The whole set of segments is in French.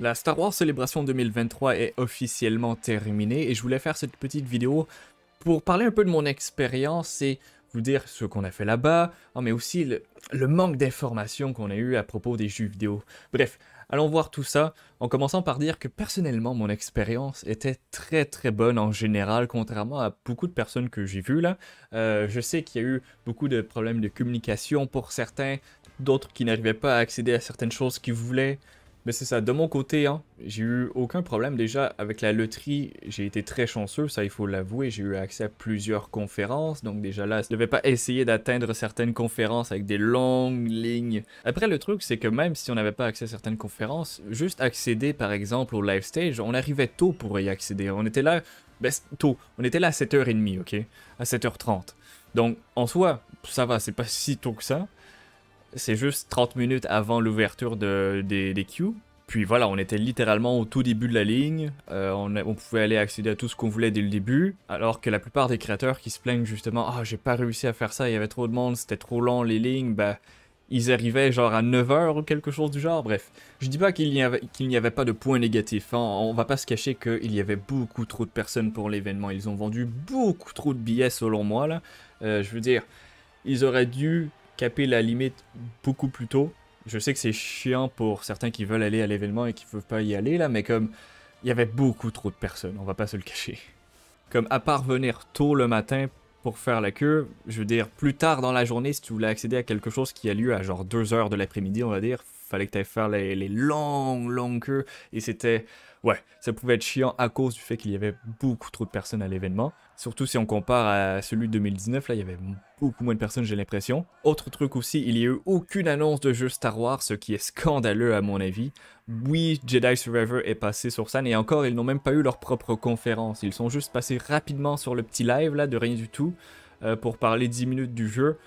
La Star Wars Célébration 2023 est officiellement terminée et je voulais faire cette petite vidéo pour parler un peu de mon expérience et vous dire ce qu'on a fait là-bas, oh, mais aussi le, manque d'informations qu'on a eu à propos des jeux vidéo. Bref, allons voir tout ça en commençant par dire que personnellement mon expérience était très très bonne en général, contrairement à beaucoup de personnes que j'ai vues là. Euh, je sais qu'il y a eu beaucoup de problèmes de communication pour certains, d'autres qui n'arrivaient pas à accéder à certaines choses qu'ils voulaient. Mais c'est ça, de mon côté, hein, j'ai eu aucun problème déjà avec la loterie. J'ai été très chanceux, ça il faut l'avouer. J'ai eu accès à plusieurs conférences. Donc déjà là, je devais pas essayer d'atteindre certaines conférences avec des longues lignes. Après, le truc, c'est que même si on n'avait pas accès à certaines conférences, juste accéder par exemple au live stage, on arrivait tôt pour y accéder. On était là, ben, tôt, on était là à 7h30, ok À 7h30. Donc en soi, ça va, c'est pas si tôt que ça c'est juste 30 minutes avant l'ouverture de, des, des queues. Puis voilà, on était littéralement au tout début de la ligne, euh, on, pouvait aller accéder à tout ce qu'on voulait dès le début, alors que la plupart des créateurs qui se plaignent justement « Ah, j'ai pas réussi à faire ça, il y avait trop de monde, c'était trop lent les lignes bah, », ben, ils arrivaient genre à 9h ou quelque chose du genre, bref. Je dis pas qu'il n'y avait, pas de points négatifs. Hein. on va pas se cacher qu'il y avait beaucoup trop de personnes pour l'événement, ils ont vendu beaucoup trop de billets selon moi là, euh, je veux dire... Ils auraient dû caper la limite beaucoup plus tôt. Je sais que c'est chiant pour certains qui veulent aller à l'événement et qui ne peuvent pas y aller là, mais comme il y avait beaucoup trop de personnes, on va pas se le cacher. Comme à part venir tôt le matin pour faire la queue, je veux dire plus tard dans la journée si tu voulais accéder à quelque chose qui a lieu à genre 2 h de l'après-midi, on va dire, fallait que tu ailles faire les, longues, longues queues. Et c'était, ouais, ça pouvait être chiant à cause du fait qu'il y avait beaucoup trop de personnes à l'événement. Surtout si on compare à celui de 2019, là, il y avait beaucoup moins de personnes, j'ai l'impression. Autre truc aussi, il n'y a eu aucune annonce de jeu Star Wars, ce qui est scandaleux à mon avis. Oui, Jedi Survivor est passé sur scène et encore, ils n'ont même pas eu leur propre conférence. Ils sont juste passés rapidement sur le petit live, là, de rien du tout, euh, pour parler 10 minutes du jeu.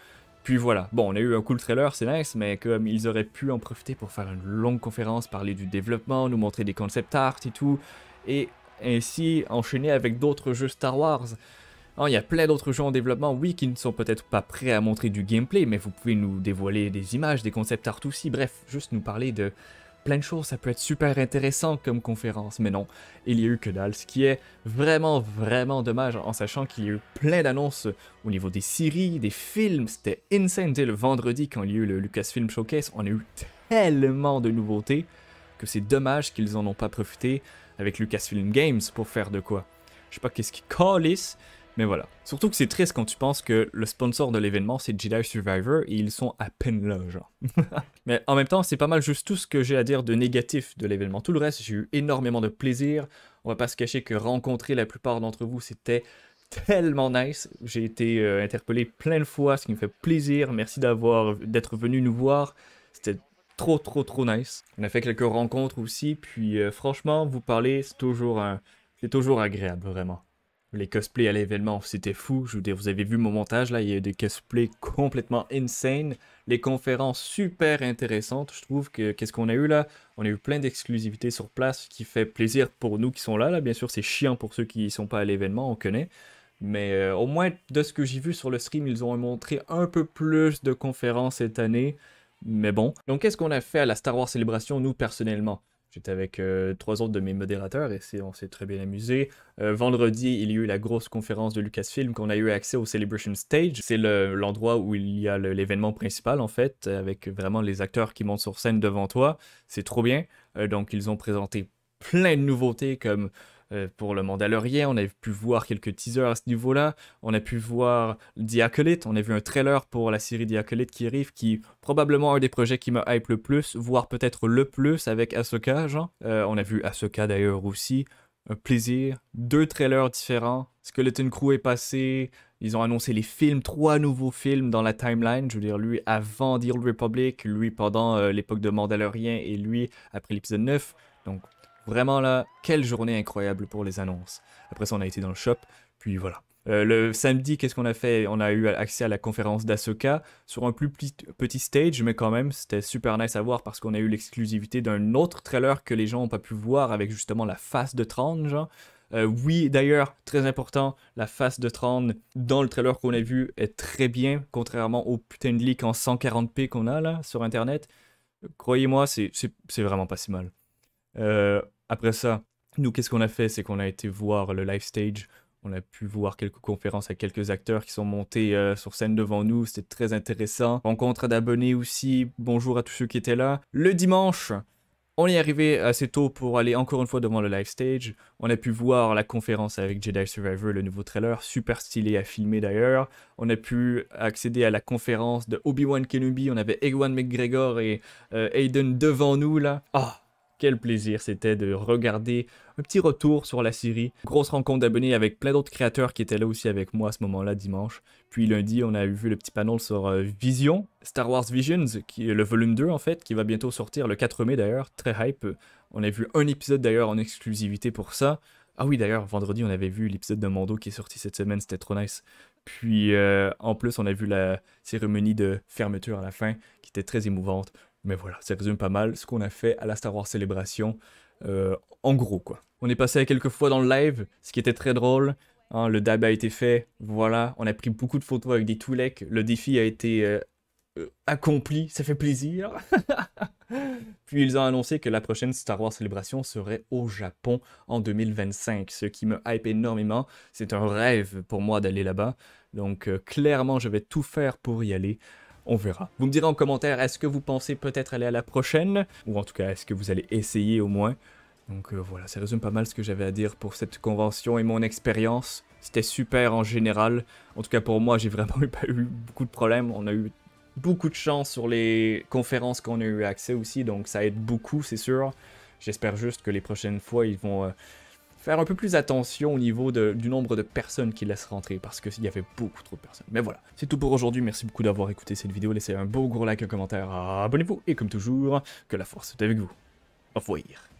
Puis voilà, bon, on a eu un cool trailer, c'est nice, mais comme um, ils auraient pu en profiter pour faire une longue conférence, parler du développement, nous montrer des concept art et tout, et ainsi enchaîner avec d'autres jeux Star Wars. Oh, il y a plein d'autres jeux en développement, oui, qui ne sont peut-être pas prêts à montrer du gameplay, mais vous pouvez nous dévoiler des images, des concept art aussi, bref, juste nous parler de, plein de choses, ça peut être super intéressant comme conférence, mais non, il y a eu que dalle, ce qui est vraiment, vraiment dommage, en sachant qu'il y a eu plein d'annonces au niveau des séries, des films, c'était insane, dès le vendredi quand il y a eu le Lucasfilm Showcase, on a eu tellement de nouveautés que c'est dommage qu'ils en ont pas profité avec Lucasfilm Games pour faire de quoi. Je sais pas qu'est-ce qui calisse, mais voilà. Surtout que c'est triste quand tu penses que le sponsor de l'événement, c'est Jedi Survivor, et ils sont à peine là, genre. Mais en même temps, c'est pas mal juste tout ce que j'ai à dire de négatif de l'événement. Tout le reste, j'ai eu énormément de plaisir. On va pas se cacher que rencontrer la plupart d'entre vous, c'était tellement nice. J'ai été euh, interpellé plein de fois, ce qui me fait plaisir. Merci d'avoir d'être venu nous voir. C'était trop trop trop nice. On a fait quelques rencontres aussi, puis euh, franchement, vous parler, c'est toujours c'est toujours agréable vraiment les cosplays à l'événement, c'était fou. Je vous, dis, vous avez vu mon montage là, il y a des cosplays complètement insane. Les conférences super intéressantes. Je trouve que qu'est-ce qu'on a eu là On a eu plein d'exclusivités sur place qui fait plaisir pour nous qui sont là. là. Bien sûr, c'est chiant pour ceux qui ne sont pas à l'événement, on connaît. Mais euh, au moins de ce que j'ai vu sur le stream, ils ont montré un peu plus de conférences cette année. Mais bon. Donc qu'est-ce qu'on a fait à la Star Wars Célébration, nous personnellement J'étais avec euh, trois autres de mes modérateurs et on s'est très bien amusé. Euh, vendredi, il y a eu la grosse conférence de Lucasfilm qu'on a eu accès au Celebration Stage. C'est l'endroit où il y a l'événement principal en fait, avec vraiment les acteurs qui montent sur scène devant toi. C'est trop bien. Euh, donc ils ont présenté plein de nouveautés comme euh, pour le Mandalorien, On a pu voir quelques teasers à ce niveau-là. On a pu voir The Acolyte. On a vu un trailer pour la série The Acolyte qui arrive, qui est probablement un des projets qui me hype le plus, voire peut-être le plus avec Ahsoka, genre. Euh, on a vu Ahsoka d'ailleurs aussi. Un plaisir. Deux trailers différents. Skeleton Crew est passé. Ils ont annoncé les films, trois nouveaux films dans la timeline. Je veux dire, lui avant The Old Republic, lui pendant euh, l'époque de Mandalorian et lui après l'épisode 9. Donc Vraiment là, quelle journée incroyable pour les annonces. Après ça, on a été dans le shop, puis voilà. Euh, le samedi, qu'est-ce qu'on a fait On a eu accès à la conférence d'Asoka sur un plus petit stage, mais quand même, c'était super nice à voir parce qu'on a eu l'exclusivité d'un autre trailer que les gens n'ont pas pu voir avec justement la face de Tran, hein. euh, oui, d'ailleurs, très important, la face de Tran dans le trailer qu'on a vu est très bien, contrairement au putain de leak en 140p qu'on a là sur internet. Croyez-moi, c'est vraiment pas si mal. Euh, après ça, nous, qu'est-ce qu'on a fait C'est qu'on a été voir le live stage. On a pu voir quelques conférences à quelques acteurs qui sont montés euh, sur scène devant nous. C'était très intéressant. Rencontre d'abonnés aussi. Bonjour à tous ceux qui étaient là. Le dimanche, on est arrivé assez tôt pour aller encore une fois devant le live stage. On a pu voir la conférence avec Jedi Survivor, le nouveau trailer, super stylé à filmer d'ailleurs. On a pu accéder à la conférence de Obi-Wan Kenobi. On avait Ewan McGregor et Hayden euh, Aiden devant nous là. Ah, quel plaisir c'était de regarder un petit retour sur la série. Grosse rencontre d'abonnés avec plein d'autres créateurs qui étaient là aussi avec moi à ce moment-là dimanche. Puis lundi, on a vu le petit panel sur euh, Vision, Star Wars Visions, qui est le volume 2 en fait, qui va bientôt sortir le 4 mai d'ailleurs. Très hype. On a vu un épisode d'ailleurs en exclusivité pour ça. Ah oui, d'ailleurs, vendredi, on avait vu l'épisode de Mando qui est sorti cette semaine, c'était trop nice. Puis euh, en plus, on a vu la cérémonie de fermeture à la fin qui était très émouvante. Mais voilà, ça résume pas mal ce qu'on a fait à la Star Wars Célébration, euh, en gros quoi. On est passé quelques fois dans le live, ce qui était très drôle. Hein, le dab a été fait, voilà, on a pris beaucoup de photos avec des toulecs, le défi a été euh, euh, accompli, ça fait plaisir. Puis ils ont annoncé que la prochaine Star Wars célébration serait au Japon en 2025, ce qui me hype énormément. C'est un rêve pour moi d'aller là-bas. Donc clairement, je vais tout faire pour y aller on verra. Vous me direz en commentaire, est-ce que vous pensez peut-être aller à la prochaine Ou en tout cas, est-ce que vous allez essayer au moins Donc euh, voilà, ça résume pas mal ce que j'avais à dire pour cette convention et mon expérience. C'était super en général. En tout cas pour moi, j'ai vraiment pas eu beaucoup de problèmes. On a eu beaucoup de chance sur les conférences qu'on a eu accès aussi, donc ça aide beaucoup, c'est sûr. J'espère juste que les prochaines fois, ils vont... Euh, faire un peu plus attention au niveau du nombre de personnes qui laissent rentrer parce qu'il y avait beaucoup trop de personnes. Mais voilà, c'est tout pour aujourd'hui. Merci beaucoup d'avoir écouté cette vidéo. Laissez un beau gros like, un commentaire, abonnez-vous et comme toujours, que la force soit avec vous. Au revoir.